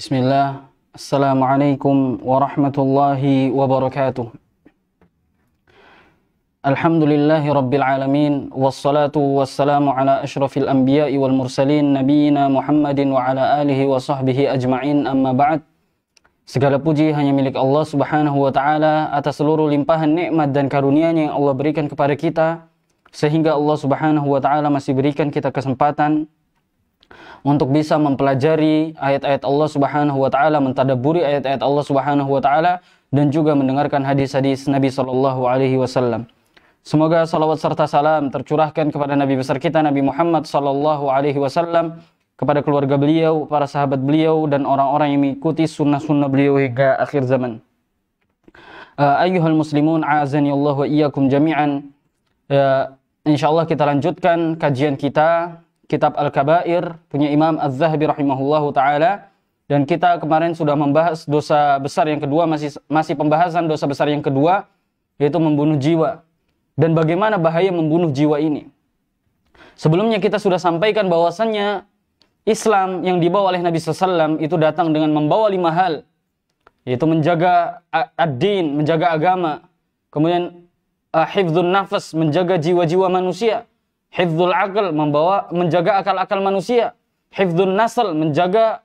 Bismillah, Assalamualaikum warahmatullahi wabarakatuh. ورحمة الله وبركاته الحمد لله رب العالمين والصلاة والسلام على أشرف الأنبياء wa نبينا محمد وعلى بعد Segala puji hanya milik Allah Subhanahu wa taala atas seluruh limpahan nikmat dan karunia yang Allah berikan kepada kita sehingga Allah Subhanahu wa taala masih berikan kita kesempatan untuk bisa mempelajari ayat-ayat Allah Subhanahu wa taala, mentadaburi ayat-ayat Allah Subhanahu wa taala dan juga mendengarkan hadis-hadis Nabi Shallallahu alaihi wasallam. Semoga salawat serta salam tercurahkan kepada Nabi besar kita Nabi Muhammad Sallallahu Alaihi Wasallam kepada keluarga beliau, para sahabat beliau dan orang-orang yang mengikuti sunnah-sunnah beliau hingga akhir zaman. Uh, eh, ayuhal muslimun a'azani Allah wa iyyakum jami'an. Uh, eh, insyaallah kita lanjutkan kajian kita kitab Al-Kabair punya Imam Az-Zahabi rahimahullahu taala dan kita kemarin sudah membahas dosa besar yang kedua masih masih pembahasan dosa besar yang kedua yaitu membunuh jiwa dan bagaimana bahaya membunuh jiwa ini. Sebelumnya kita sudah sampaikan bahwasannya Islam yang dibawa oleh Nabi SAW itu datang dengan membawa lima hal yaitu menjaga ad-din, menjaga agama, kemudian uh, nafas, menjaga jiwa-jiwa manusia, Hifdzul akal membawa menjaga akal-akal manusia. Hifdzun nasl menjaga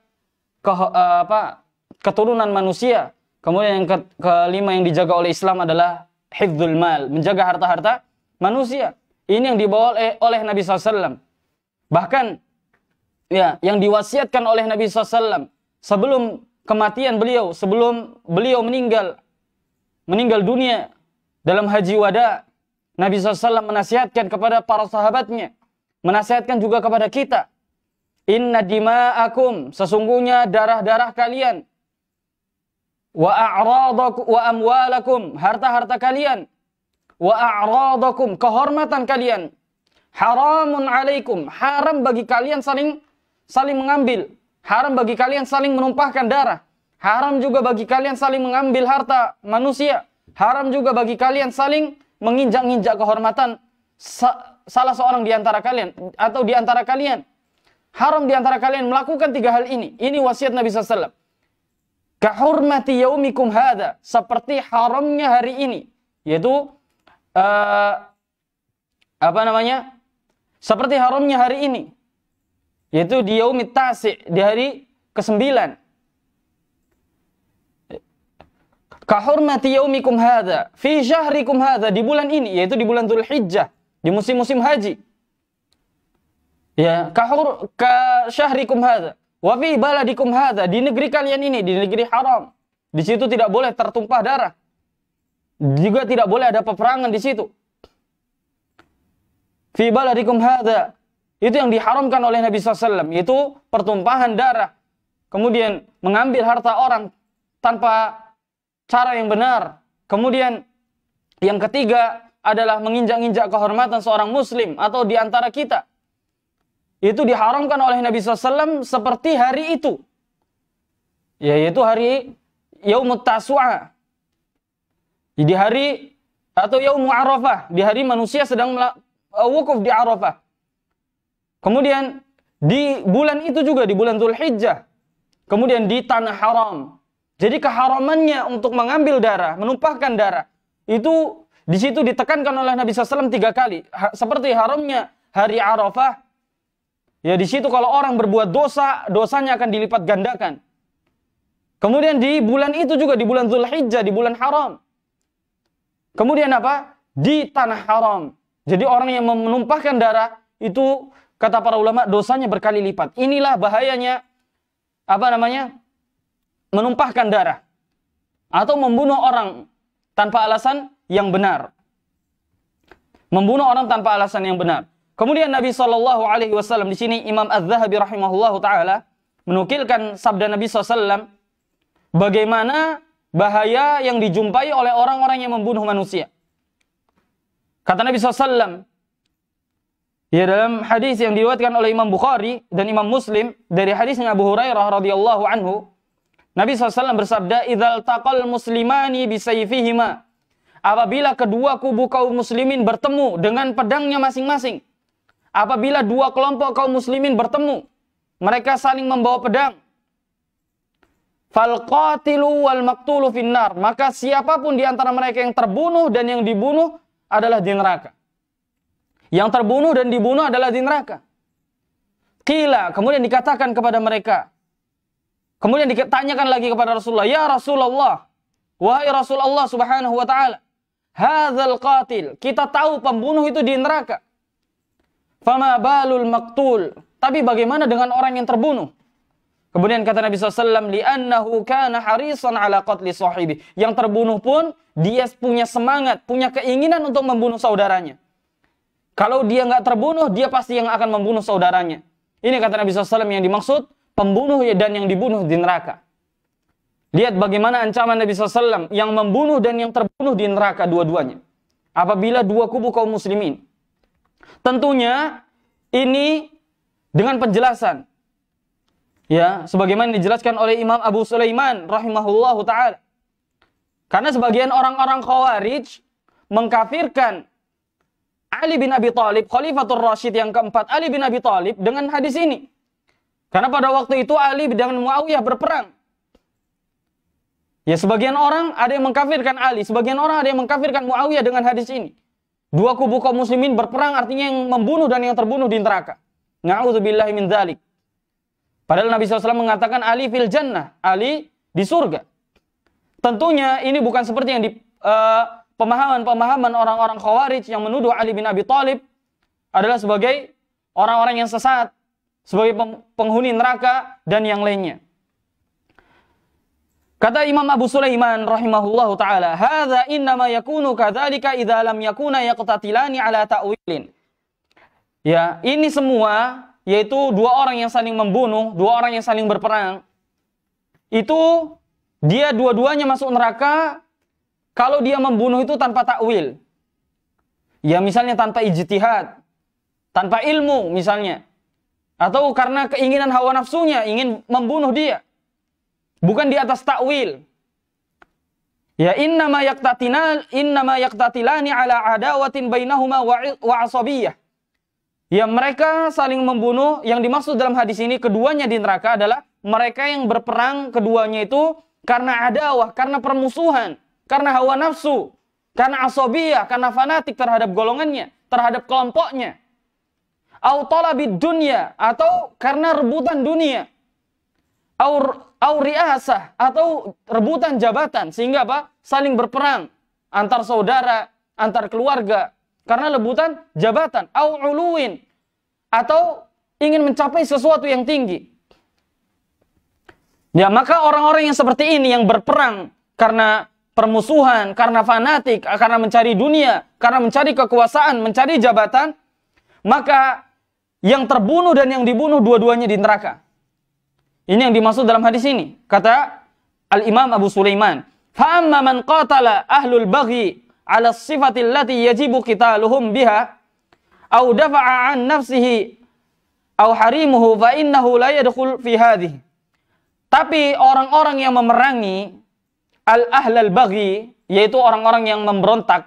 ke, eh, apa, keturunan manusia. Kemudian yang ke, kelima yang dijaga oleh Islam adalah hifdzul mal, menjaga harta-harta manusia. Ini yang dibawa oleh, oleh Nabi SAW. Bahkan ya yang diwasiatkan oleh Nabi SAW sebelum kematian beliau, sebelum beliau meninggal meninggal dunia dalam haji wada Nabi SAW menasihatkan kepada para sahabatnya. Menasihatkan juga kepada kita. Inna dima'akum. Sesungguhnya darah-darah kalian. Wa a'radakum. Wa amwalakum. Harta-harta kalian. Wa a'radakum. Kehormatan kalian. Haramun alaikum. Haram bagi kalian saling saling mengambil. Haram bagi kalian saling menumpahkan darah. Haram juga bagi kalian saling mengambil harta manusia. Haram juga bagi kalian saling menginjak-injak kehormatan salah seorang di antara kalian atau di antara kalian haram di antara kalian melakukan tiga hal ini ini wasiat Nabi SAW kahurmati yaumikum hada seperti haramnya hari ini yaitu uh, apa namanya seperti haramnya hari ini yaitu di yaumit tasik di hari kesembilan Kahurmati yaumikum hadha, fi syahrikum hadha, di bulan ini, yaitu di bulan Dhul Hijjah, di musim-musim haji. Ya, kahur ka syahrikum hadha, wa fi baladikum hadha, di negeri kalian ini, di negeri haram. Di situ tidak boleh tertumpah darah. Juga tidak boleh ada peperangan di situ. Fi baladikum hadha, itu yang diharamkan oleh Nabi SAW, Itu pertumpahan darah. Kemudian mengambil harta orang tanpa cara yang benar. Kemudian yang ketiga adalah menginjak-injak kehormatan seorang muslim atau di antara kita. Itu diharamkan oleh Nabi SAW seperti hari itu. Yaitu hari Yaumut tasua Di hari atau Yaumu Arafah. Di hari manusia sedang eh, wukuf di Arafah. Kemudian di bulan itu juga, di bulan Dhul Hijjah. Kemudian di Tanah Haram. Jadi keharamannya untuk mengambil darah, menumpahkan darah, itu di situ ditekankan oleh Nabi SAW tiga kali. Ha, seperti haramnya hari Arafah. Ya di situ kalau orang berbuat dosa, dosanya akan dilipat gandakan. Kemudian di bulan itu juga, di bulan Zulhijjah, di bulan haram. Kemudian apa? Di tanah haram. Jadi orang yang menumpahkan darah, itu kata para ulama dosanya berkali lipat. Inilah bahayanya, apa namanya? menumpahkan darah atau membunuh orang tanpa alasan yang benar. Membunuh orang tanpa alasan yang benar. Kemudian Nabi Shallallahu Alaihi Wasallam di sini Imam Az-Zahabi rahimahullah taala menukilkan sabda Nabi SAW bagaimana bahaya yang dijumpai oleh orang-orang yang membunuh manusia. Kata Nabi SAW, ya dalam hadis yang diriwayatkan oleh Imam Bukhari dan Imam Muslim dari hadisnya Abu Hurairah radhiyallahu anhu, Nabi SAW bersabda, idal taqal muslimani bisayfihima." Apabila kedua kubu kaum muslimin bertemu dengan pedangnya masing-masing. Apabila dua kelompok kaum muslimin bertemu, mereka saling membawa pedang. Falqatilu wal maktulu finnar. Maka siapapun di antara mereka yang terbunuh dan yang dibunuh adalah di neraka. Yang terbunuh dan dibunuh adalah di neraka. Kila, kemudian dikatakan kepada mereka, Kemudian ditanyakan lagi kepada Rasulullah, "Ya Rasulullah, wahai Rasulullah Subhanahu wa taala, hadzal qatil, kita tahu pembunuh itu di neraka. Fama balul maqtul, tapi bagaimana dengan orang yang terbunuh?" Kemudian kata Nabi SAW, li'annahu kana harisan ala qatli sahibi. Yang terbunuh pun, dia punya semangat, punya keinginan untuk membunuh saudaranya. Kalau dia nggak terbunuh, dia pasti yang akan membunuh saudaranya. Ini kata Nabi SAW yang dimaksud, pembunuh ya, dan yang dibunuh di neraka. Lihat bagaimana ancaman Nabi SAW yang membunuh dan yang terbunuh di neraka dua-duanya. Apabila dua kubu kaum muslimin. Tentunya ini dengan penjelasan. Ya, sebagaimana dijelaskan oleh Imam Abu Sulaiman rahimahullahu taala. Karena sebagian orang-orang Khawarij mengkafirkan Ali bin Abi Thalib, Khalifatul Rashid yang keempat, Ali bin Abi Thalib dengan hadis ini. Karena pada waktu itu Ali dengan Muawiyah berperang. Ya sebagian orang ada yang mengkafirkan Ali, sebagian orang ada yang mengkafirkan Muawiyah dengan hadis ini. Dua kubu kaum muslimin berperang artinya yang membunuh dan yang terbunuh di neraka. Na'udzubillahi min dzalik. Padahal Nabi SAW mengatakan Ali fil jannah, Ali di surga. Tentunya ini bukan seperti yang di uh, pemahaman-pemahaman orang-orang Khawarij yang menuduh Ali bin Abi Thalib adalah sebagai orang-orang yang sesat sebagai penghuni neraka dan yang lainnya. Kata Imam Abu Sulaiman rahimahullahu taala, "Hadza innama yakunu kadzalika idza lam yakuna yaqtatilani ala ta'wilin." Ya, ini semua yaitu dua orang yang saling membunuh, dua orang yang saling berperang. Itu dia dua-duanya masuk neraka kalau dia membunuh itu tanpa takwil. Ya misalnya tanpa ijtihad, tanpa ilmu misalnya. Atau karena keinginan hawa nafsunya ingin membunuh dia. Bukan di atas takwil. Ya innama yaktatina innama yaktatilani ala adawatin bainahuma wa asabiyah. Ya mereka saling membunuh yang dimaksud dalam hadis ini keduanya di neraka adalah mereka yang berperang keduanya itu karena adawah, karena permusuhan, karena hawa nafsu, karena asobiyah, karena fanatik terhadap golongannya, terhadap kelompoknya au talabid dunya atau karena rebutan dunia aur au riasah atau rebutan jabatan sehingga apa saling berperang antar saudara antar keluarga karena rebutan jabatan au uluin atau ingin mencapai sesuatu yang tinggi ya maka orang-orang yang seperti ini yang berperang karena permusuhan karena fanatik karena mencari dunia karena mencari kekuasaan mencari jabatan maka yang terbunuh dan yang dibunuh dua-duanya di neraka. Ini yang dimaksud dalam hadis ini. Kata Al-Imam Abu Sulaiman, "Fa'amma man qatala ahlul baghi ala sifati allati yajibu qitaluhum biha aw dafa'a an nafsihi aw harimuhu fa innahu la yadkhul fi hadhihi." Tapi orang-orang yang memerangi al-ahlal baghi, yaitu orang-orang yang memberontak,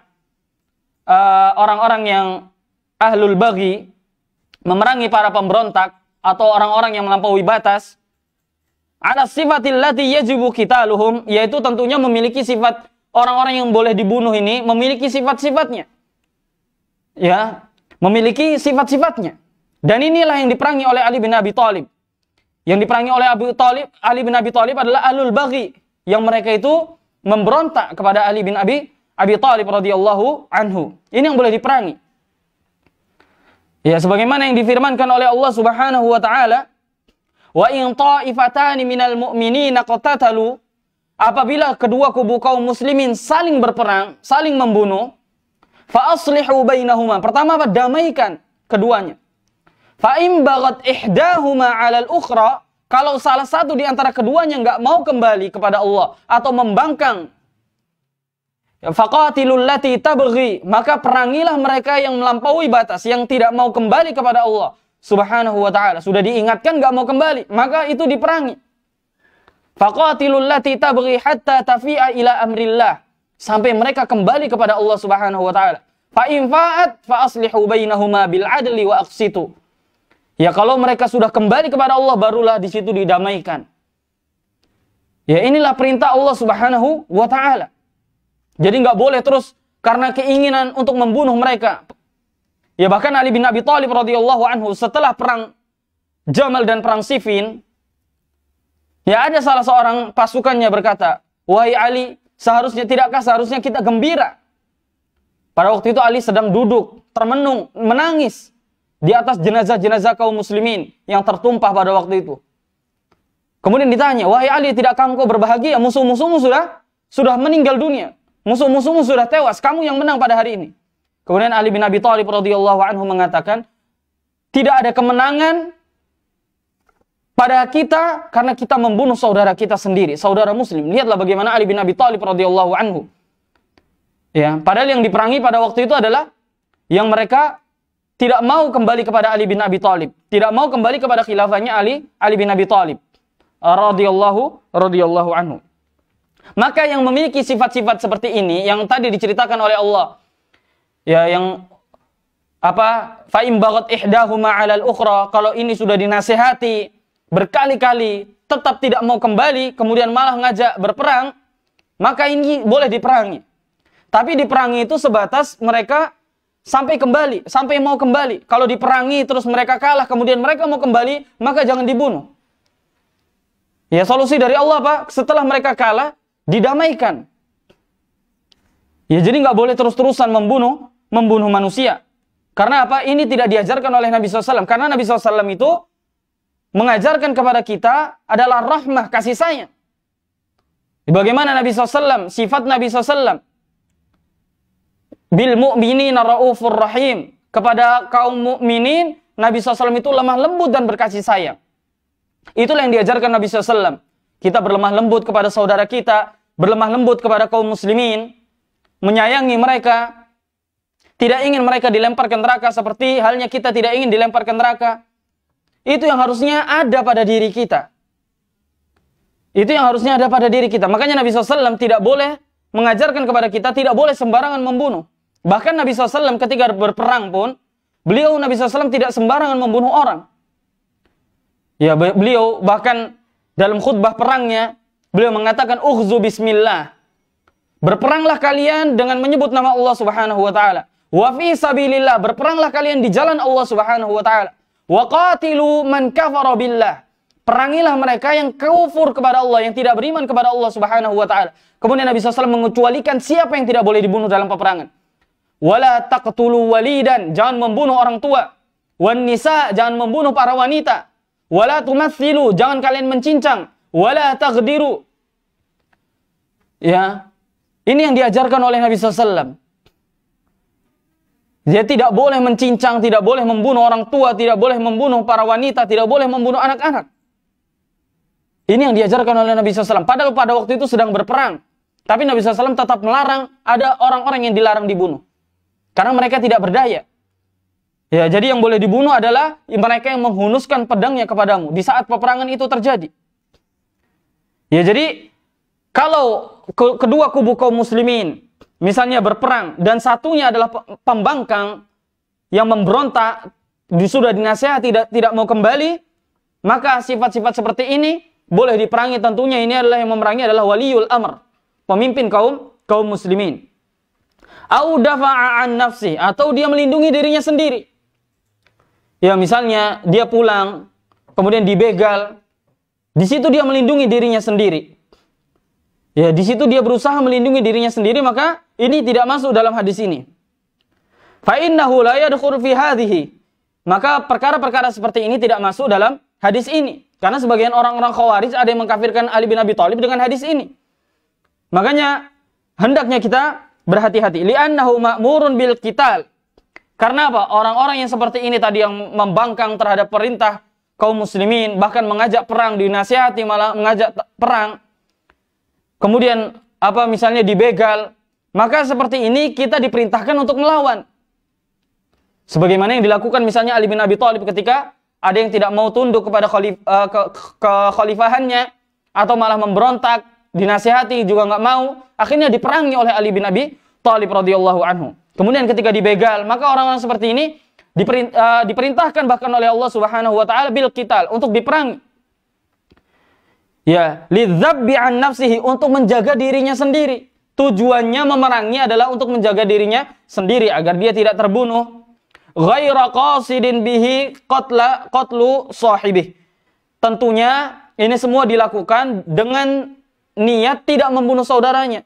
eh, orang-orang uh, yang ahlul baghi, memerangi para pemberontak atau orang-orang yang melampaui batas ala sifatil lati kita luhum yaitu tentunya memiliki sifat orang-orang yang boleh dibunuh ini memiliki sifat-sifatnya ya memiliki sifat-sifatnya dan inilah yang diperangi oleh Ali bin Abi Thalib yang diperangi oleh Abu Thalib Ali bin Abi Thalib adalah alul baghi yang mereka itu memberontak kepada Ali bin Abi Abi Thalib radhiyallahu anhu ini yang boleh diperangi Ya, sebagaimana yang difirmankan oleh Allah Subhanahu wa taala, "Wa in ta'ifatani minal mu'minina qatatalu" Apabila kedua kubu kaum muslimin saling berperang, saling membunuh, fa aslihu bainahuma. Pertama apa? Damaikan keduanya. Fa in baghat ihdahuma 'alal ukhra, kalau salah satu di antara keduanya nggak mau kembali kepada Allah atau membangkang Ya, tabghi. Maka perangilah mereka yang melampaui batas, yang tidak mau kembali kepada Allah subhanahu wa ta'ala. Sudah diingatkan gak mau kembali, maka itu diperangi. Faqatilul tabghi hatta tafi'a ila amrillah. Sampai mereka kembali kepada Allah subhanahu wa ta'ala. Fa'infa'at fa'aslihu bainahuma bil adli wa aqsitu. Ya kalau mereka sudah kembali kepada Allah barulah di situ didamaikan. Ya inilah perintah Allah Subhanahu wa taala. Jadi nggak boleh terus karena keinginan untuk membunuh mereka. Ya bahkan Ali bin Abi Thalib radhiyallahu anhu setelah perang Jamal dan perang Siffin, ya ada salah seorang pasukannya berkata, "Wahai Ali, seharusnya tidakkah seharusnya kita gembira?" Pada waktu itu Ali sedang duduk, termenung, menangis di atas jenazah-jenazah kaum muslimin yang tertumpah pada waktu itu. Kemudian ditanya, "Wahai Ali, tidakkah engkau berbahagia? Musuh-musuhmu sudah sudah meninggal dunia." Musuh-musuhmu sudah tewas, kamu yang menang pada hari ini. Kemudian Ali bin Abi Thalib radhiyallahu anhu mengatakan, tidak ada kemenangan pada kita karena kita membunuh saudara kita sendiri, saudara muslim. Lihatlah bagaimana Ali bin Abi Thalib radhiyallahu anhu. Ya, padahal yang diperangi pada waktu itu adalah yang mereka tidak mau kembali kepada Ali bin Abi Thalib, tidak mau kembali kepada khilafahnya Ali Ali bin Abi Thalib radhiyallahu radhiyallahu anhu. Maka yang memiliki sifat-sifat seperti ini yang tadi diceritakan oleh Allah ya yang apa fa'im bagat ihdahuma 'alal ukhra kalau ini sudah dinasehati berkali-kali tetap tidak mau kembali kemudian malah ngajak berperang maka ini boleh diperangi. Tapi diperangi itu sebatas mereka sampai kembali, sampai mau kembali. Kalau diperangi terus mereka kalah, kemudian mereka mau kembali, maka jangan dibunuh. Ya solusi dari Allah Pak, setelah mereka kalah, didamaikan. Ya jadi nggak boleh terus-terusan membunuh membunuh manusia. Karena apa? Ini tidak diajarkan oleh Nabi SAW. Karena Nabi SAW itu mengajarkan kepada kita adalah rahmah, kasih sayang. Bagaimana Nabi SAW, sifat Nabi SAW. Bil mu'minin ra'ufur rahim. Kepada kaum mukminin Nabi SAW itu lemah lembut dan berkasih sayang. Itulah yang diajarkan Nabi SAW. Kita berlemah lembut kepada saudara kita, berlemah lembut kepada kaum muslimin, menyayangi mereka, tidak ingin mereka dilemparkan ke neraka seperti halnya kita tidak ingin dilemparkan ke neraka. Itu yang harusnya ada pada diri kita. Itu yang harusnya ada pada diri kita. Makanya Nabi SAW tidak boleh mengajarkan kepada kita, tidak boleh sembarangan membunuh. Bahkan Nabi SAW ketika berperang pun, beliau Nabi SAW tidak sembarangan membunuh orang. Ya, beliau bahkan dalam khutbah perangnya, Beliau mengatakan ukhzu bismillah. Berperanglah kalian dengan menyebut nama Allah Subhanahu wa taala. Wa fi sabilillah, berperanglah kalian di jalan Allah Subhanahu wa taala. Wa qatilu man kafara billah. Perangilah mereka yang kufur kepada Allah, yang tidak beriman kepada Allah Subhanahu wa taala. Kemudian Nabi SAW mengecualikan siapa yang tidak boleh dibunuh dalam peperangan. Wala taqtulu walidan, jangan membunuh orang tua. Wan nisa, jangan membunuh para wanita. Wala tumatsilu, jangan kalian mencincang wala taqdiru. Ya. Ini yang diajarkan oleh Nabi SAW. Dia tidak boleh mencincang, tidak boleh membunuh orang tua, tidak boleh membunuh para wanita, tidak boleh membunuh anak-anak. Ini yang diajarkan oleh Nabi SAW. Padahal pada waktu itu sedang berperang. Tapi Nabi SAW tetap melarang ada orang-orang yang dilarang dibunuh. Karena mereka tidak berdaya. Ya, jadi yang boleh dibunuh adalah mereka yang menghunuskan pedangnya kepadamu di saat peperangan itu terjadi. Ya jadi kalau kedua kubu kaum muslimin misalnya berperang dan satunya adalah pembangkang yang memberontak sudah dinasehati tidak tidak mau kembali maka sifat-sifat seperti ini boleh diperangi tentunya ini adalah yang memerangi adalah waliul amr pemimpin kaum kaum muslimin au dafa'an nafsi atau dia melindungi dirinya sendiri ya misalnya dia pulang kemudian dibegal di situ dia melindungi dirinya sendiri. Ya, di situ dia berusaha melindungi dirinya sendiri, maka ini tidak masuk dalam hadis ini. Fa innahu la fi hadhihi. Maka perkara-perkara seperti ini tidak masuk dalam hadis ini. Karena sebagian orang-orang Khawarij ada yang mengkafirkan Ali bin Abi Thalib dengan hadis ini. Makanya hendaknya kita berhati-hati. Li'annahu ma'murun bil qital. Karena apa? Orang-orang yang seperti ini tadi yang membangkang terhadap perintah kaum muslimin, bahkan mengajak perang, dinasihati malah mengajak perang. Kemudian apa misalnya dibegal, maka seperti ini kita diperintahkan untuk melawan. Sebagaimana yang dilakukan misalnya Ali bin Abi Thalib ketika ada yang tidak mau tunduk kepada khalif, uh, ke, ke khalifahannya atau malah memberontak, dinasihati juga nggak mau, akhirnya diperangi oleh Ali bin Abi Thalib radhiyallahu anhu. Kemudian ketika dibegal, maka orang-orang seperti ini Eh, diperintahkan bahkan oleh Allah Subhanahu wa taala bil qital untuk diperangi. Ya, lidzabbi an nafsihi untuk menjaga dirinya sendiri. Tujuannya memerangi adalah untuk menjaga dirinya sendiri agar dia tidak terbunuh. Ghaira qasidin bihi qatla qatlu sahibih. Tentunya ini semua dilakukan dengan niat tidak membunuh saudaranya.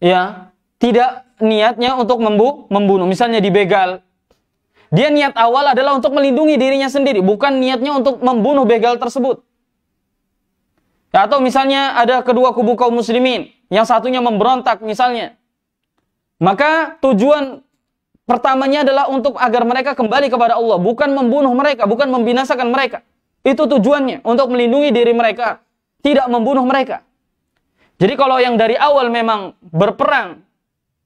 Ya, tidak niatnya untuk membunuh. Misalnya dibegal, dia niat awal adalah untuk melindungi dirinya sendiri, bukan niatnya untuk membunuh begal tersebut. Ya, atau misalnya ada kedua kubu kaum muslimin, yang satunya memberontak misalnya. Maka tujuan pertamanya adalah untuk agar mereka kembali kepada Allah, bukan membunuh mereka, bukan membinasakan mereka. Itu tujuannya, untuk melindungi diri mereka, tidak membunuh mereka. Jadi kalau yang dari awal memang berperang,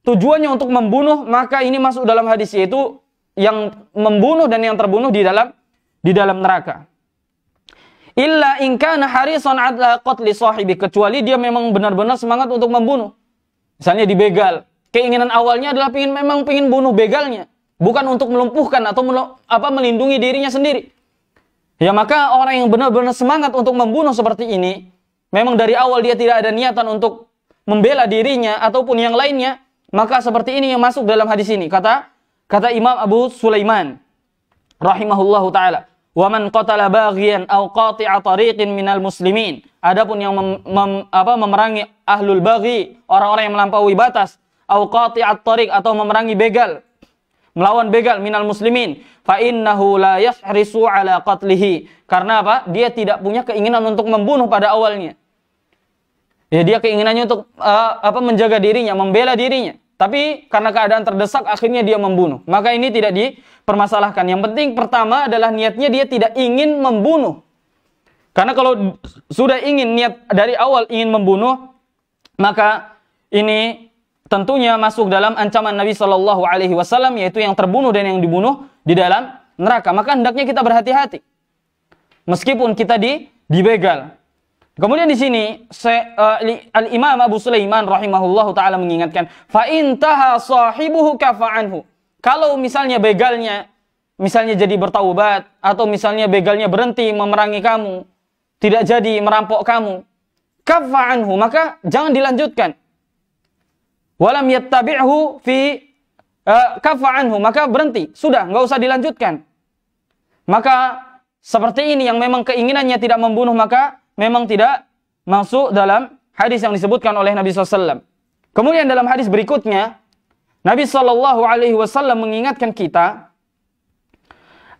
tujuannya untuk membunuh, maka ini masuk dalam hadis yaitu yang membunuh dan yang terbunuh di dalam di dalam neraka. Illa in kana sonatla kotli qatli sahibi kecuali dia memang benar-benar semangat untuk membunuh. Misalnya dibegal, keinginan awalnya adalah pingin memang pingin bunuh begalnya, bukan untuk melumpuhkan atau melu, apa melindungi dirinya sendiri. Ya maka orang yang benar-benar semangat untuk membunuh seperti ini, memang dari awal dia tidak ada niatan untuk membela dirinya ataupun yang lainnya, maka seperti ini yang masuk dalam hadis ini. Kata Kata Imam Abu Sulaiman rahimahullahu taala, "Wa man qatala baghiyan aw qati'a tariqin minal muslimin." Adapun yang mem, mem, apa, memerangi ahlul baghi, orang-orang yang melampaui batas, aw qati'a tariq atau memerangi begal, melawan begal minal muslimin, fa innahu la yahrisu ala qatlihi. Karena apa? Dia tidak punya keinginan untuk membunuh pada awalnya. Ya, dia keinginannya untuk uh, apa menjaga dirinya, membela dirinya. Tapi karena keadaan terdesak akhirnya dia membunuh. Maka ini tidak dipermasalahkan. Yang penting pertama adalah niatnya dia tidak ingin membunuh. Karena kalau sudah ingin niat dari awal ingin membunuh, maka ini tentunya masuk dalam ancaman Nabi Shallallahu Alaihi Wasallam yaitu yang terbunuh dan yang dibunuh di dalam neraka. Maka hendaknya kita berhati-hati. Meskipun kita di dibegal, Kemudian di sini eh, Al Imam Abu Sulaiman rahimahullahu taala mengingatkan, fa intaha sahibuhu kafa'anhu. Kalau misalnya begalnya misalnya jadi bertaubat atau misalnya begalnya berhenti memerangi kamu, tidak jadi merampok kamu, kafa'anhu, maka jangan dilanjutkan. Walam yattabi'hu fi eh, kafa'anhu, maka berhenti, sudah nggak usah dilanjutkan. Maka seperti ini yang memang keinginannya tidak membunuh maka memang tidak masuk dalam hadis yang disebutkan oleh Nabi SAW. Kemudian dalam hadis berikutnya, Nabi Shallallahu Alaihi Wasallam mengingatkan kita,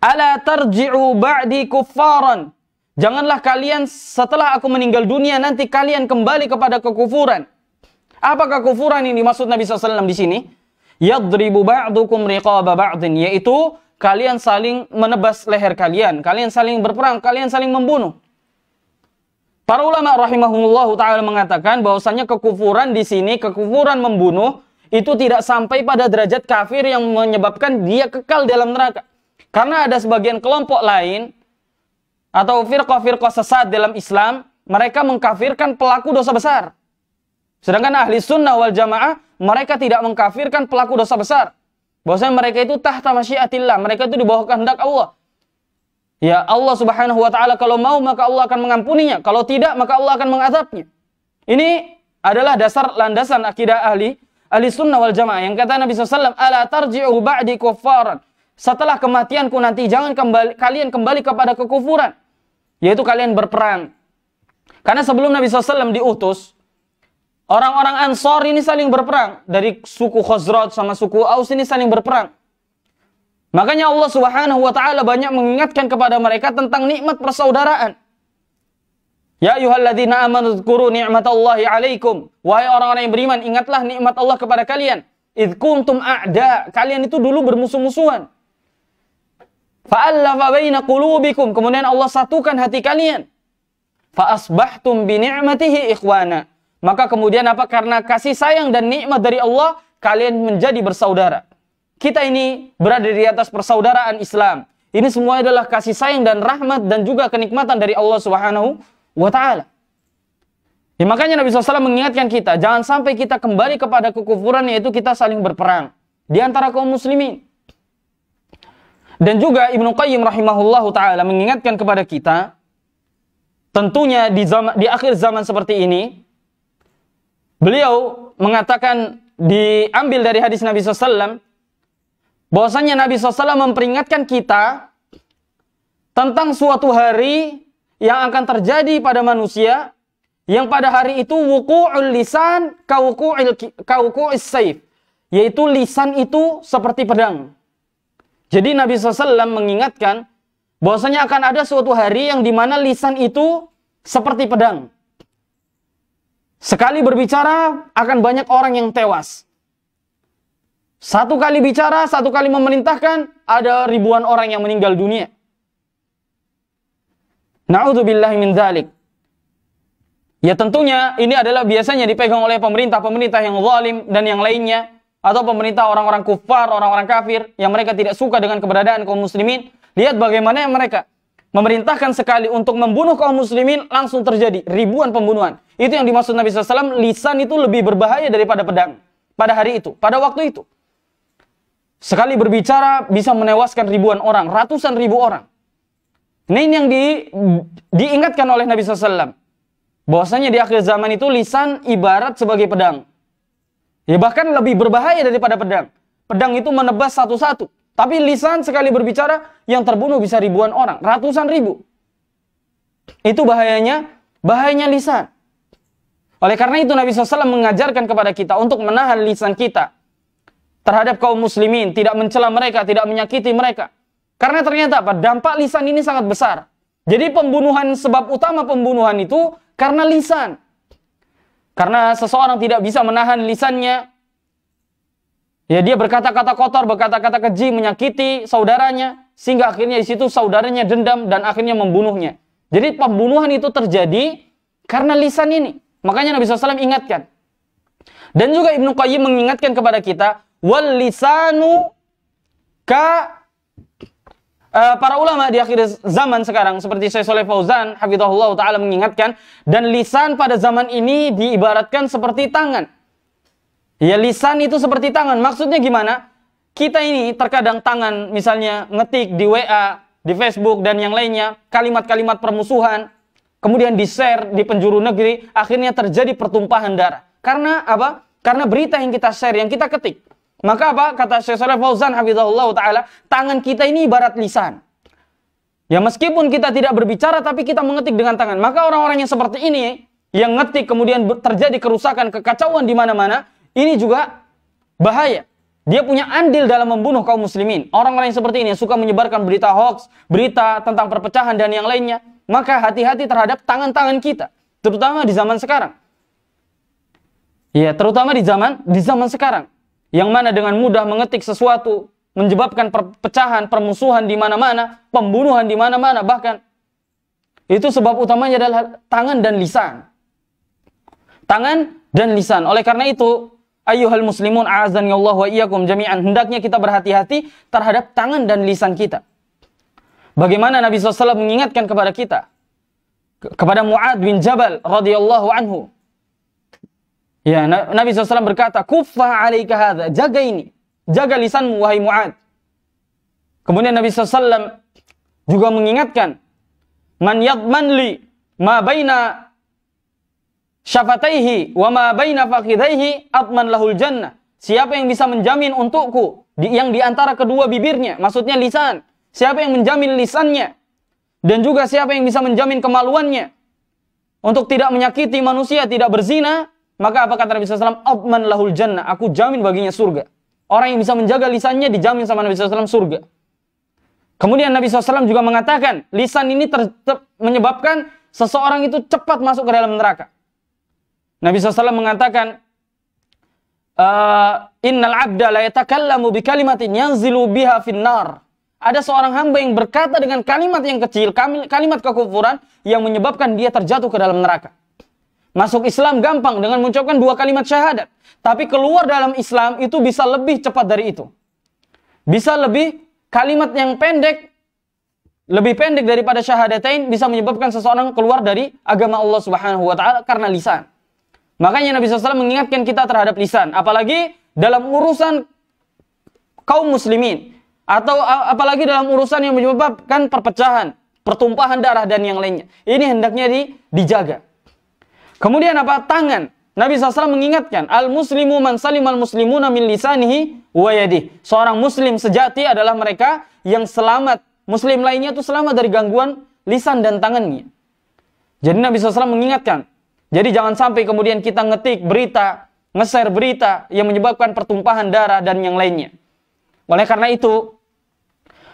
"Ala tarji'u ba'di kuffaran." Janganlah kalian setelah aku meninggal dunia nanti kalian kembali kepada kekufuran. Apa kekufuran ini maksud Nabi SAW di sini? Yadribu ba'dukum riqaba ba'din. Yaitu kalian saling menebas leher kalian. Kalian saling berperang. Kalian saling membunuh. Para ulama rahimahumullah taala mengatakan bahwasanya kekufuran di sini kekufuran membunuh itu tidak sampai pada derajat kafir yang menyebabkan dia kekal dalam neraka. Karena ada sebagian kelompok lain atau firqah-firqah sesat dalam Islam, mereka mengkafirkan pelaku dosa besar. Sedangkan ahli sunnah wal jamaah, mereka tidak mengkafirkan pelaku dosa besar. Bahwasanya mereka itu tahta masyiatillah, mereka itu di bawah kehendak Allah. Ya Allah subhanahu wa ta'ala kalau mau maka Allah akan mengampuninya. Kalau tidak maka Allah akan mengazabnya. Ini adalah dasar landasan akidah ahli ahli sunnah wal jamaah yang kata Nabi SAW ala tarji'u ba'di kuffaran setelah kematianku nanti jangan kembali, kalian kembali kepada kekufuran yaitu kalian berperang karena sebelum Nabi SAW diutus orang-orang Ansor ini saling berperang dari suku Khazraj sama suku Aus ini saling berperang Makanya Allah Subhanahu wa taala banyak mengingatkan kepada mereka tentang nikmat persaudaraan. Ya ayyuhalladzina amanu dzkuru ni'matallahi 'alaikum. Wahai orang-orang yang beriman, ingatlah nikmat Allah kepada kalian. Id kuntum a'da. Kalian itu dulu bermusuh-musuhan. Fa'allafa baina qulubikum. Kemudian Allah satukan hati kalian. Fa'asbahtum bi ni'matihi ikhwana. Maka kemudian apa? Karena kasih sayang dan nikmat dari Allah, kalian menjadi bersaudara kita ini berada di atas persaudaraan Islam. Ini semua adalah kasih sayang dan rahmat dan juga kenikmatan dari Allah Subhanahu wa taala. Ya, makanya Nabi SAW mengingatkan kita, jangan sampai kita kembali kepada kekufuran yaitu kita saling berperang di antara kaum muslimin. Dan juga Ibnu Qayyim rahimahullahu taala mengingatkan kepada kita tentunya di zaman di akhir zaman seperti ini beliau mengatakan diambil dari hadis Nabi SAW Bahwasanya Nabi SAW memperingatkan kita tentang suatu hari yang akan terjadi pada manusia yang pada hari itu wuku'ul lisan kawuku'il kawuku'is saif yaitu lisan itu seperti pedang. Jadi Nabi SAW mengingatkan bahwasanya akan ada suatu hari yang dimana lisan itu seperti pedang. Sekali berbicara akan banyak orang yang tewas. Satu kali bicara, satu kali memerintahkan, ada ribuan orang yang meninggal dunia. Na'udzubillah min dzalik. Ya tentunya ini adalah biasanya dipegang oleh pemerintah-pemerintah yang zalim dan yang lainnya atau pemerintah orang-orang kufar, orang-orang kafir yang mereka tidak suka dengan keberadaan kaum muslimin. Lihat bagaimana mereka memerintahkan sekali untuk membunuh kaum muslimin langsung terjadi ribuan pembunuhan. Itu yang dimaksud Nabi SAW, lisan itu lebih berbahaya daripada pedang pada hari itu, pada waktu itu. Sekali berbicara bisa menewaskan ribuan orang, ratusan ribu orang. ini yang di, diingatkan oleh Nabi SAW. Bahwasanya di akhir zaman itu lisan ibarat sebagai pedang. Ya bahkan lebih berbahaya daripada pedang. Pedang itu menebas satu-satu. Tapi lisan sekali berbicara yang terbunuh bisa ribuan orang, ratusan ribu. Itu bahayanya, bahayanya lisan. Oleh karena itu Nabi SAW mengajarkan kepada kita untuk menahan lisan kita terhadap kaum muslimin, tidak mencela mereka, tidak menyakiti mereka. Karena ternyata apa? Dampak lisan ini sangat besar. Jadi pembunuhan sebab utama pembunuhan itu karena lisan. Karena seseorang tidak bisa menahan lisannya, Ya dia berkata-kata kotor, berkata-kata keji, menyakiti saudaranya sehingga akhirnya di situ saudaranya dendam dan akhirnya membunuhnya. Jadi pembunuhan itu terjadi karena lisan ini. Makanya Nabi SAW ingatkan. Dan juga Ibnu Qayyim mengingatkan kepada kita wal lisanu ka uh, para ulama di akhir zaman sekarang seperti Syekh Saleh Fauzan hafizahullah taala mengingatkan dan lisan pada zaman ini diibaratkan seperti tangan. Ya lisan itu seperti tangan. Maksudnya gimana? Kita ini terkadang tangan misalnya ngetik di WA, di Facebook dan yang lainnya kalimat-kalimat permusuhan kemudian di-share di penjuru negeri akhirnya terjadi pertumpahan darah. Karena apa? Karena berita yang kita share, yang kita ketik maka apa? Kata Syekh Saleh Fauzan hafizahullah taala, tangan kita ini ibarat lisan. Ya meskipun kita tidak berbicara tapi kita mengetik dengan tangan. Maka orang-orang yang seperti ini yang ngetik kemudian terjadi kerusakan, kekacauan di mana-mana, ini juga bahaya. Dia punya andil dalam membunuh kaum muslimin. Orang-orang yang seperti ini yang suka menyebarkan berita hoax, berita tentang perpecahan dan yang lainnya. Maka hati-hati terhadap tangan-tangan kita, terutama di zaman sekarang. Ya, terutama di zaman di zaman sekarang yang mana dengan mudah mengetik sesuatu, menyebabkan perpecahan, permusuhan di mana-mana, pembunuhan di mana-mana bahkan. Itu sebab utamanya adalah tangan dan lisan. Tangan dan lisan. Oleh karena itu, ayyuhal muslimun azan ya Allah wa iyyakum jami'an hendaknya kita berhati-hati terhadap tangan dan lisan kita bagaimana Nabi SAW mengingatkan kepada kita kepada Mu'ad bin Jabal radhiyallahu anhu Ya, Nabi SAW berkata, Kufa alaika hadha, jaga ini. Jaga lisanmu, wahai Mu'ad. Kemudian Nabi SAW juga mengingatkan, Man yadman li ma baina syafataihi wa ma baina fakhidaihi atman lahul jannah. Siapa yang bisa menjamin untukku di, yang di antara kedua bibirnya, maksudnya lisan. Siapa yang menjamin lisannya dan juga siapa yang bisa menjamin kemaluannya untuk tidak menyakiti manusia, tidak berzina, maka apa kata Nabi SAW? Abman lahul jannah. Aku jamin baginya surga. Orang yang bisa menjaga lisannya dijamin sama Nabi SAW surga. Kemudian Nabi SAW juga mengatakan, lisan ini ter menyebabkan seseorang itu cepat masuk ke dalam neraka. Nabi SAW mengatakan, Uh, innal abda la yatakallamu bi kalimatin yanzilu biha finnar. Ada seorang hamba yang berkata dengan kalimat yang kecil, kalimat kekufuran yang menyebabkan dia terjatuh ke dalam neraka. Masuk Islam gampang dengan mengucapkan dua kalimat syahadat. Tapi keluar dalam Islam itu bisa lebih cepat dari itu. Bisa lebih kalimat yang pendek, lebih pendek daripada syahadatain bisa menyebabkan seseorang keluar dari agama Allah Subhanahu wa taala karena lisan. Makanya Nabi SAW mengingatkan kita terhadap lisan, apalagi dalam urusan kaum muslimin atau apalagi dalam urusan yang menyebabkan perpecahan, pertumpahan darah dan yang lainnya. Ini hendaknya di, dijaga. Kemudian apa? Tangan. Nabi SAW mengingatkan, Al-Muslimu man al-Muslimu muslimuna min lisanihi wa yadih. Seorang muslim sejati adalah mereka yang selamat. Muslim lainnya itu selamat dari gangguan lisan dan tangannya. Jadi Nabi SAW mengingatkan. Jadi jangan sampai kemudian kita ngetik berita, ngeser berita yang menyebabkan pertumpahan darah dan yang lainnya. Oleh karena itu,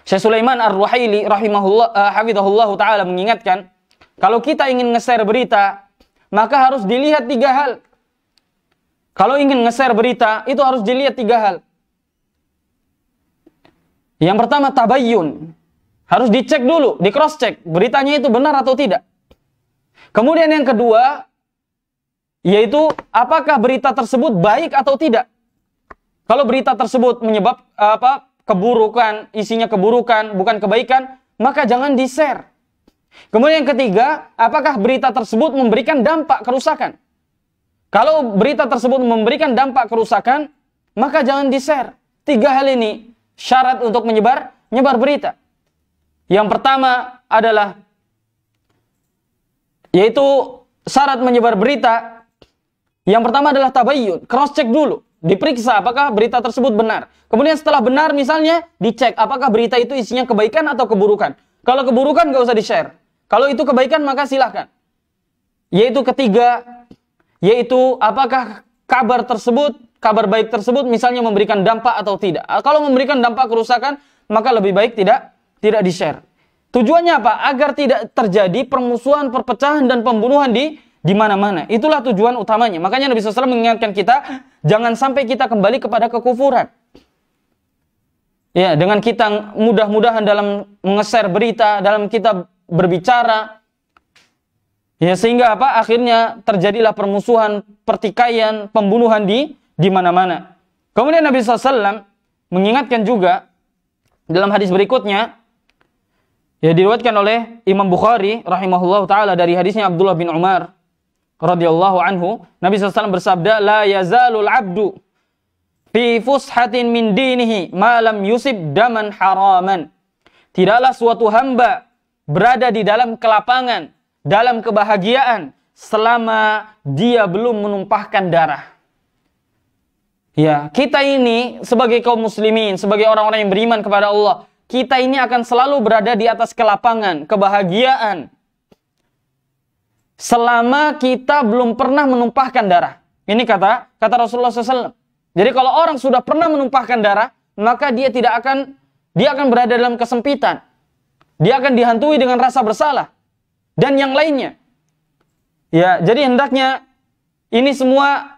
Syekh Sulaiman Ar-Ruhaili rahimahullah uh, ta'ala mengingatkan, kalau kita ingin ngeser berita maka harus dilihat tiga hal. Kalau ingin nge-share berita, itu harus dilihat tiga hal. Yang pertama tabayyun. Harus dicek dulu, di cross check beritanya itu benar atau tidak. Kemudian yang kedua yaitu apakah berita tersebut baik atau tidak. Kalau berita tersebut menyebab apa keburukan, isinya keburukan, bukan kebaikan, maka jangan di-share. Kemudian yang ketiga, apakah berita tersebut memberikan dampak kerusakan? Kalau berita tersebut memberikan dampak kerusakan, maka jangan di-share. Tiga hal ini syarat untuk menyebar nyebar berita. Yang pertama adalah yaitu syarat menyebar berita yang pertama adalah tabayyun, cross check dulu, diperiksa apakah berita tersebut benar. Kemudian setelah benar misalnya dicek apakah berita itu isinya kebaikan atau keburukan. Kalau keburukan nggak usah di-share. Kalau itu kebaikan maka silahkan. Yaitu ketiga, yaitu apakah kabar tersebut, kabar baik tersebut misalnya memberikan dampak atau tidak. Kalau memberikan dampak kerusakan, maka lebih baik tidak tidak di-share. Tujuannya apa? Agar tidak terjadi permusuhan, perpecahan dan pembunuhan di di mana-mana. Itulah tujuan utamanya. Makanya Nabi SAW mengingatkan kita, jangan sampai kita kembali kepada kekufuran. Ya, dengan kita mudah-mudahan dalam mengeser berita, dalam kita berbicara. Ya sehingga apa? Akhirnya terjadilah permusuhan, pertikaian, pembunuhan di di mana-mana. Kemudian Nabi SAW mengingatkan juga dalam hadis berikutnya ya diriwayatkan oleh Imam Bukhari rahimahullah taala dari hadisnya Abdullah bin Umar radhiyallahu anhu Nabi SAW bersabda la yazalul abdu fi fushatin min dinihi ma lam yusib daman haraman tidaklah suatu hamba berada di dalam kelapangan, dalam kebahagiaan selama dia belum menumpahkan darah. Ya, kita ini sebagai kaum muslimin, sebagai orang-orang yang beriman kepada Allah, kita ini akan selalu berada di atas kelapangan, kebahagiaan. Selama kita belum pernah menumpahkan darah. Ini kata kata Rasulullah SAW. Jadi kalau orang sudah pernah menumpahkan darah, maka dia tidak akan dia akan berada dalam kesempitan dia akan dihantui dengan rasa bersalah dan yang lainnya. Ya, jadi hendaknya ini semua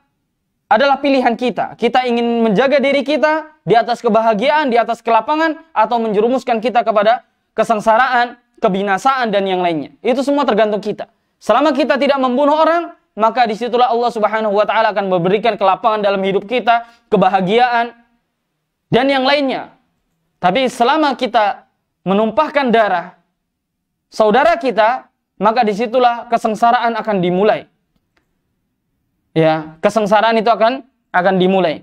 adalah pilihan kita. Kita ingin menjaga diri kita di atas kebahagiaan, di atas kelapangan atau menjerumuskan kita kepada kesengsaraan, kebinasaan dan yang lainnya. Itu semua tergantung kita. Selama kita tidak membunuh orang, maka disitulah Allah Subhanahu wa taala akan memberikan kelapangan dalam hidup kita, kebahagiaan dan yang lainnya. Tapi selama kita menumpahkan darah saudara kita, maka disitulah kesengsaraan akan dimulai. Ya, kesengsaraan itu akan akan dimulai.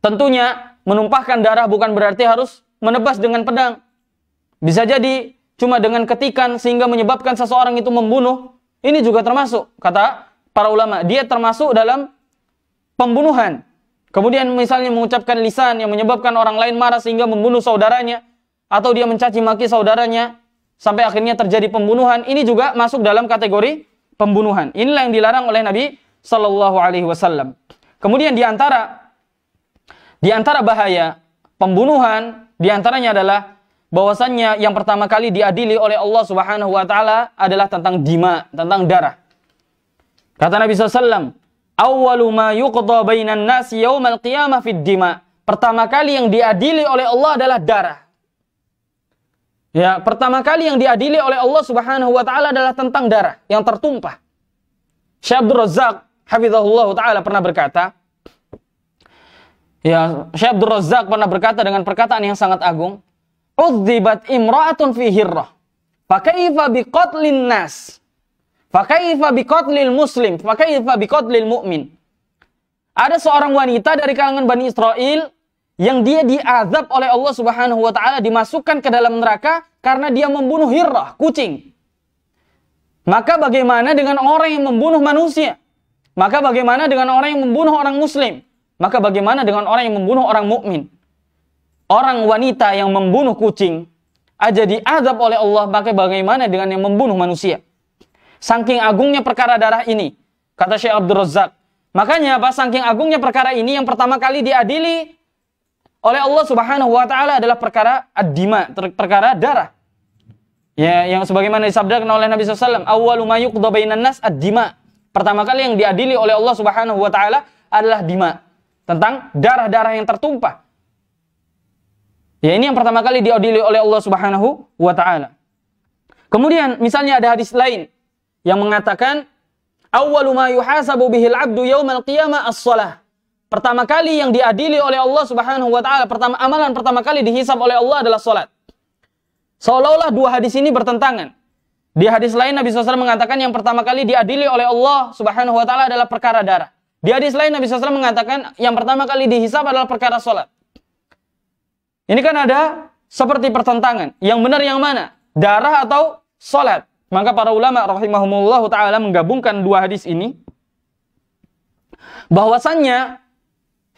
Tentunya menumpahkan darah bukan berarti harus menebas dengan pedang. Bisa jadi cuma dengan ketikan sehingga menyebabkan seseorang itu membunuh. Ini juga termasuk kata para ulama. Dia termasuk dalam pembunuhan. Kemudian misalnya mengucapkan lisan yang menyebabkan orang lain marah sehingga membunuh saudaranya atau dia mencaci maki saudaranya sampai akhirnya terjadi pembunuhan, ini juga masuk dalam kategori pembunuhan. Inilah yang dilarang oleh Nabi Shallallahu alaihi wasallam. Kemudian diantara diantara bahaya pembunuhan diantaranya adalah bahwasannya yang pertama kali diadili oleh Allah Subhanahu wa taala adalah tentang dima, tentang darah. Kata Nabi SAW, Awalu ma bainan nasi dima. Pertama kali yang diadili oleh Allah adalah darah. Ya, pertama kali yang diadili oleh Allah Subhanahu wa taala adalah tentang darah yang tertumpah. Syekh Abdul Razak hafizahullah taala pernah berkata, ya, Syekh Abdul Razak pernah berkata dengan perkataan yang sangat agung, "Udzibat imra'atun fi hirrah, fakaifa biqatlin nas?" Fakaifa biqatlil muslim, fakaifa biqatlil mu'min. Ada seorang wanita dari kalangan Bani Israel yang dia diazab oleh Allah Subhanahu wa taala dimasukkan ke dalam neraka karena dia membunuh hirah kucing. Maka bagaimana dengan orang yang membunuh manusia? Maka bagaimana dengan orang yang membunuh orang muslim? Maka bagaimana dengan orang yang membunuh orang mukmin? Orang wanita yang membunuh kucing aja diazab oleh Allah, maka bagaimana dengan yang membunuh manusia? Saking agungnya perkara darah ini, kata Syekh Abdul Razak. Makanya apa? Saking agungnya perkara ini yang pertama kali diadili oleh Allah Subhanahu wa taala adalah perkara ad ter perkara darah. Ya, yang sebagaimana disabdakan oleh Nabi SAW, awwalu ma bainan nas ad Pertama kali yang diadili oleh Allah Subhanahu wa taala adalah dima, tentang darah-darah yang tertumpah. Ya, ini yang pertama kali diadili oleh Allah Subhanahu wa taala. Kemudian misalnya ada hadis lain yang mengatakan awwalu ma yuhasabu bihil 'abdu yaumal qiyamah as-shalah pertama kali yang diadili oleh Allah Subhanahu wa taala, pertama amalan pertama kali dihisab oleh Allah adalah salat. Seolah-olah dua hadis ini bertentangan. Di hadis lain Nabi SAW mengatakan yang pertama kali diadili oleh Allah Subhanahu wa taala adalah perkara darah. Di hadis lain Nabi SAW mengatakan yang pertama kali dihisab adalah perkara salat. Ini kan ada seperti pertentangan. Yang benar yang mana? Darah atau salat? Maka para ulama rahimahumullah taala menggabungkan dua hadis ini bahwasannya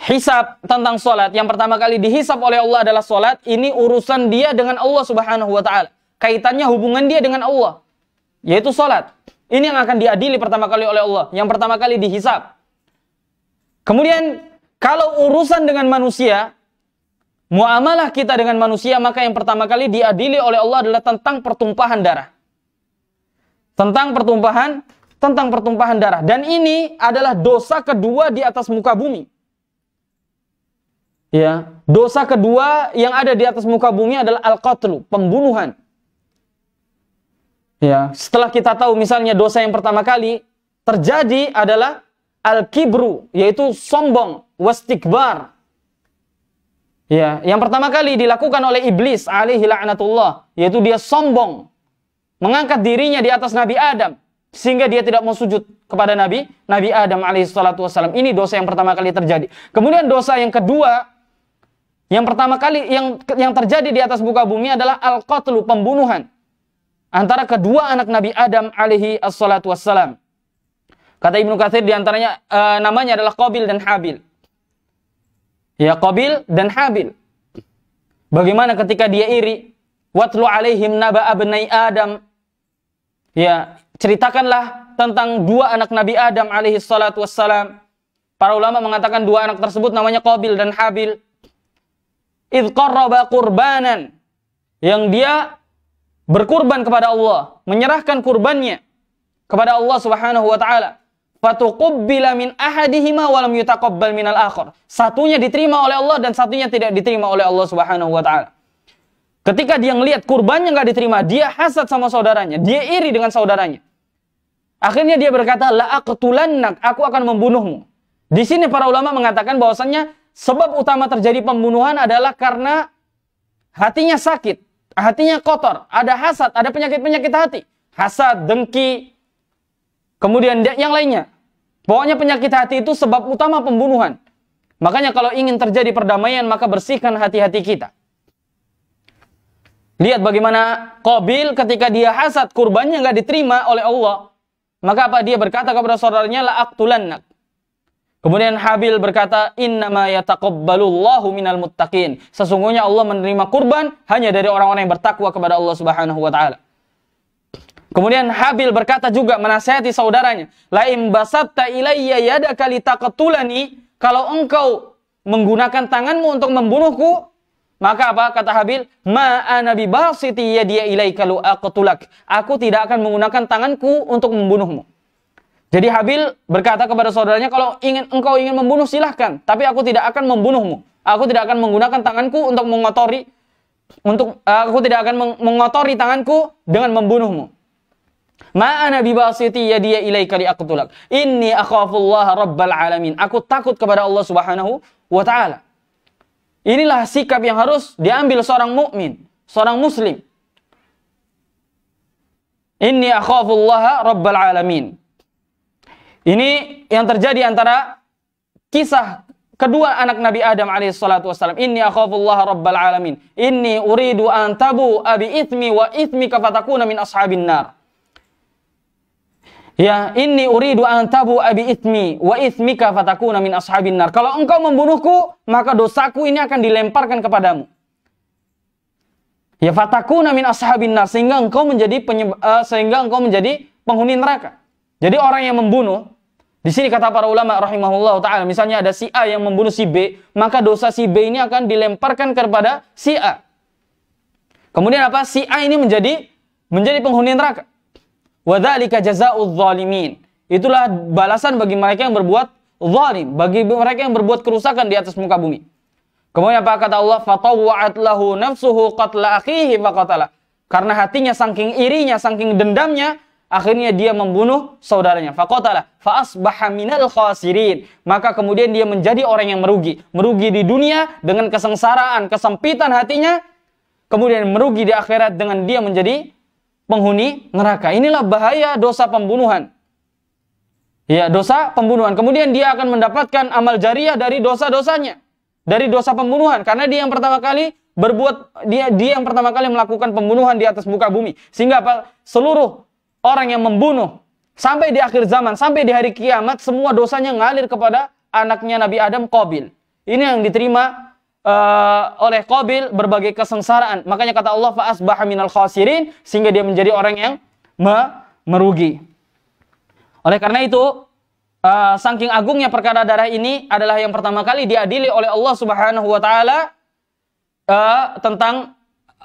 hisab tentang solat yang pertama kali dihisab oleh Allah adalah solat ini urusan dia dengan Allah subhanahu wa ta'ala kaitannya hubungan dia dengan Allah yaitu solat ini yang akan diadili pertama kali oleh Allah yang pertama kali dihisab kemudian kalau urusan dengan manusia muamalah kita dengan manusia maka yang pertama kali diadili oleh Allah adalah tentang pertumpahan darah tentang pertumpahan tentang pertumpahan darah dan ini adalah dosa kedua di atas muka bumi Ya, dosa kedua yang ada di atas muka bumi adalah al-qatlu, pembunuhan. Ya, setelah kita tahu misalnya dosa yang pertama kali terjadi adalah al-kibru, yaitu sombong, wastikbar. Ya, yang pertama kali dilakukan oleh iblis alaihi la'natullah, yaitu dia sombong, mengangkat dirinya di atas Nabi Adam sehingga dia tidak mau sujud kepada Nabi Nabi Adam alaihi wassalam. Ini dosa yang pertama kali terjadi. Kemudian dosa yang kedua yang pertama kali yang yang terjadi di atas buka bumi adalah al-qatlu, pembunuhan antara kedua anak Nabi Adam alaihi assalatu wassalam. Kata Ibnu Katsir di antaranya e, namanya adalah Qabil dan Habil. Ya Qabil dan Habil. Bagaimana ketika dia iri? Watlu alaihim naba abnai Adam. Ya, ceritakanlah tentang dua anak Nabi Adam alaihi salatu wassalam. Para ulama mengatakan dua anak tersebut namanya Qabil dan Habil idqarraba qarraba kurbanan yang dia berkurban kepada Allah, menyerahkan kurbannya kepada Allah Subhanahu wa taala. Fatuqabbila min ahadihima wa lam yutaqabbal min al-akhar. Satunya diterima oleh Allah dan satunya tidak diterima oleh Allah Subhanahu wa taala. Ketika dia melihat kurbannya nggak diterima, dia hasad sama saudaranya, dia iri dengan saudaranya. Akhirnya dia berkata, la aqtulannak, aku akan membunuhmu. Di sini para ulama mengatakan bahwasannya sebab utama terjadi pembunuhan adalah karena hatinya sakit, hatinya kotor, ada hasad, ada penyakit-penyakit hati. Hasad, dengki, kemudian yang lainnya. Pokoknya penyakit hati itu sebab utama pembunuhan. Makanya kalau ingin terjadi perdamaian, maka bersihkan hati-hati kita. Lihat bagaimana Qabil ketika dia hasad kurbannya nggak diterima oleh Allah. Maka apa dia berkata kepada saudaranya la aktulannak. Kemudian Habil berkata, "Innama yataqabbalullahu minal muttaqin." Sesungguhnya Allah menerima kurban hanya dari orang-orang yang bertakwa kepada Allah Subhanahu wa taala. Kemudian Habil berkata juga menasihati saudaranya, "La in basatta ilayya yadaka litaqtulani." Kalau engkau menggunakan tanganmu untuk membunuhku, maka apa kata Habil? Ma ana bibasiti yadiya ilaika lu aqtulak. Aku tidak akan menggunakan tanganku untuk membunuhmu. Jadi Habil berkata kepada saudaranya, kalau ingin engkau ingin membunuh silahkan, tapi aku tidak akan membunuhmu. Aku tidak akan menggunakan tanganku untuk mengotori, untuk aku tidak akan mengotori tanganku dengan membunuhmu. Ma'ana bibasiti yadiya ilaika liaqtulak. Inni akhafullaha rabbal alamin. Aku takut kepada Allah Subhanahu wa taala. Inilah sikap yang harus diambil seorang mukmin, seorang muslim. Inni akhafullaha rabbal alamin. Ini yang terjadi antara kisah kedua anak Nabi Adam alaihissalatu wassalam. Inni akhafullah rabbal alamin. Inni uridu an tabu abi itmi wa itmi kafatakuna min ashabin nar. Ya, inni uridu an tabu abi itmi wa Itmi fatakuna min ashabin nar. Kalau engkau membunuhku, maka dosaku ini akan dilemparkan kepadamu. Ya fatakuna min ashabin nar sehingga engkau menjadi penyeba, uh, eh, sehingga engkau menjadi penghuni neraka. Jadi orang yang membunuh di sini kata para ulama rahimahullah taala, misalnya ada si A yang membunuh si B, maka dosa si B ini akan dilemparkan kepada si A. Kemudian apa? Si A ini menjadi menjadi penghuni neraka. Wadzalika jazaa'uz zalimin. Itulah balasan bagi mereka yang berbuat zalim, bagi mereka yang berbuat kerusakan di atas muka bumi. Kemudian apa kata Allah? Fatawwa'at lahu nafsuhu qatla akhihi Karena hatinya saking irinya, saking dendamnya, akhirnya dia membunuh saudaranya. Fakotala, faasbaha minal khasirin. Maka kemudian dia menjadi orang yang merugi. Merugi di dunia dengan kesengsaraan, kesempitan hatinya. Kemudian merugi di akhirat dengan dia menjadi penghuni neraka. Inilah bahaya dosa pembunuhan. Ya, dosa pembunuhan. Kemudian dia akan mendapatkan amal jariah dari dosa-dosanya. Dari dosa pembunuhan. Karena dia yang pertama kali berbuat, dia dia yang pertama kali melakukan pembunuhan di atas muka bumi. Sehingga apa? Seluruh orang yang membunuh sampai di akhir zaman, sampai di hari kiamat semua dosanya ngalir kepada anaknya Nabi Adam Qabil. Ini yang diterima uh, oleh Qabil berbagai kesengsaraan. Makanya kata Allah fa'asbaha minal khasirin sehingga dia menjadi orang yang me merugi. Oleh karena itu, uh, saking agungnya perkara darah ini adalah yang pertama kali diadili oleh Allah Subhanahu wa taala uh, tentang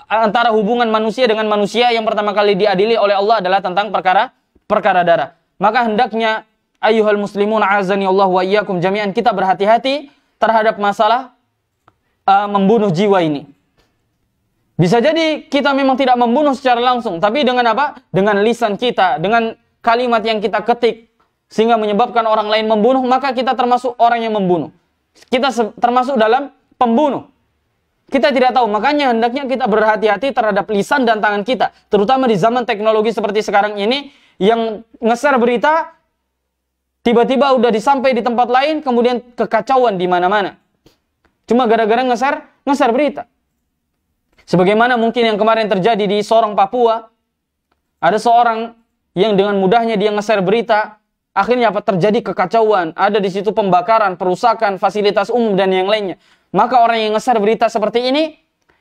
antara hubungan manusia dengan manusia yang pertama kali diadili oleh Allah adalah tentang perkara perkara darah. Maka hendaknya ayyuhal muslimun azani Allah wa iyyakum jami'an kita berhati-hati terhadap masalah uh, membunuh jiwa ini. Bisa jadi kita memang tidak membunuh secara langsung, tapi dengan apa? Dengan lisan kita, dengan kalimat yang kita ketik sehingga menyebabkan orang lain membunuh, maka kita termasuk orang yang membunuh. Kita termasuk dalam pembunuh. Kita tidak tahu, makanya hendaknya kita berhati-hati terhadap lisan dan tangan kita. Terutama di zaman teknologi seperti sekarang ini, yang ngeser berita, tiba-tiba udah disampai di tempat lain, kemudian kekacauan di mana-mana. Cuma gara-gara ngeser, ngeser berita. Sebagaimana mungkin yang kemarin terjadi di Sorong, Papua, ada seorang yang dengan mudahnya dia ngeser berita, akhirnya apa terjadi kekacauan, ada di situ pembakaran, perusakan, fasilitas umum dan yang lainnya. Maka orang yang ngeser berita seperti ini,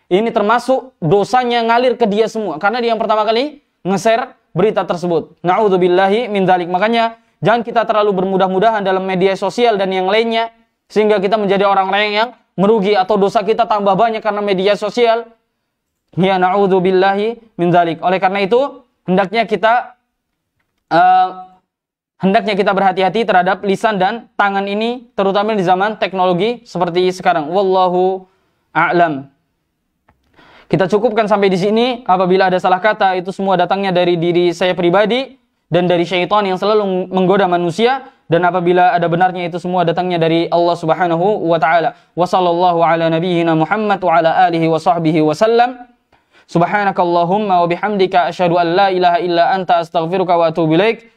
ini termasuk dosanya ngalir ke dia semua. Karena dia yang pertama kali ngeser berita tersebut. Na'udzubillahi min dalik. Makanya jangan kita terlalu bermudah-mudahan dalam media sosial dan yang lainnya. Sehingga kita menjadi orang-orang yang merugi atau dosa kita tambah banyak karena media sosial. Ya na'udzubillahi min dalik. Oleh karena itu, hendaknya kita uh, hendaknya kita berhati-hati terhadap lisan dan tangan ini terutama di zaman teknologi seperti sekarang. Wallahu a'lam. Kita cukupkan sampai di sini. Apabila ada salah kata itu semua datangnya dari diri saya pribadi dan dari syaitan yang selalu menggoda manusia dan apabila ada benarnya itu semua datangnya dari Allah Subhanahu wa taala. Wa sallallahu ala nabiyyina Muhammad wa ala alihi wa sahbihi wa sallam. Subhanakallahumma wa bihamdika asyhadu an la ilaha illa anta astaghfiruka wa atubu ilaika.